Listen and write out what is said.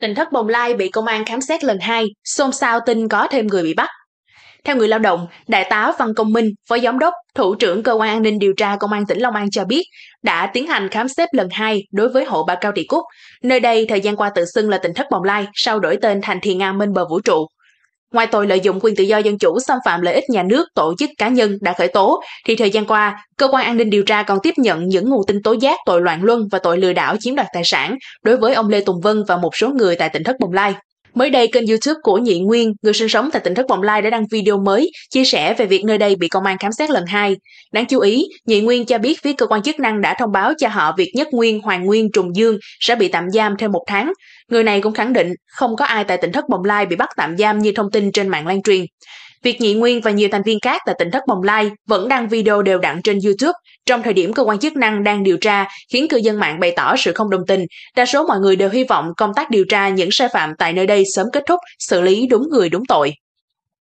Tình thất Bồng Lai bị công an khám xét lần hai, xôn xao tin có thêm người bị bắt. Theo người lao động, Đại tá Văn Công Minh, Phó Giám đốc, Thủ trưởng Cơ quan An ninh điều tra Công an tỉnh Long An cho biết, đã tiến hành khám xét lần hai đối với hộ bà Cao Thị Cúc. Nơi đây thời gian qua tự xưng là tỉnh Thất Bồng Lai, sau đổi tên thành Thiền An Minh Bờ Vũ Trụ. Ngoài tội lợi dụng quyền tự do dân chủ xâm phạm lợi ích nhà nước, tổ chức cá nhân đã khởi tố, thì thời gian qua, cơ quan an ninh điều tra còn tiếp nhận những nguồn tin tố giác tội loạn luân và tội lừa đảo chiếm đoạt tài sản đối với ông Lê Tùng Vân và một số người tại tỉnh Thất Bồng Lai. Mới đây, kênh YouTube của Nhị Nguyên, người sinh sống tại tỉnh thất Bồng Lai đã đăng video mới chia sẻ về việc nơi đây bị công an khám xét lần hai. Đáng chú ý, Nhị Nguyên cho biết phía cơ quan chức năng đã thông báo cho họ việc Nhất Nguyên, Hoàng Nguyên, Trùng Dương sẽ bị tạm giam thêm một tháng. Người này cũng khẳng định không có ai tại tỉnh thất Bồng Lai bị bắt tạm giam như thông tin trên mạng lan truyền. Việc Nhị Nguyên và nhiều thành viên khác tại tỉnh thất Bồng Lai vẫn đăng video đều đặn trên YouTube trong thời điểm cơ quan chức năng đang điều tra khiến cư dân mạng bày tỏ sự không đồng tình. Đa số mọi người đều hy vọng công tác điều tra những sai phạm tại nơi đây sớm kết thúc, xử lý đúng người đúng tội.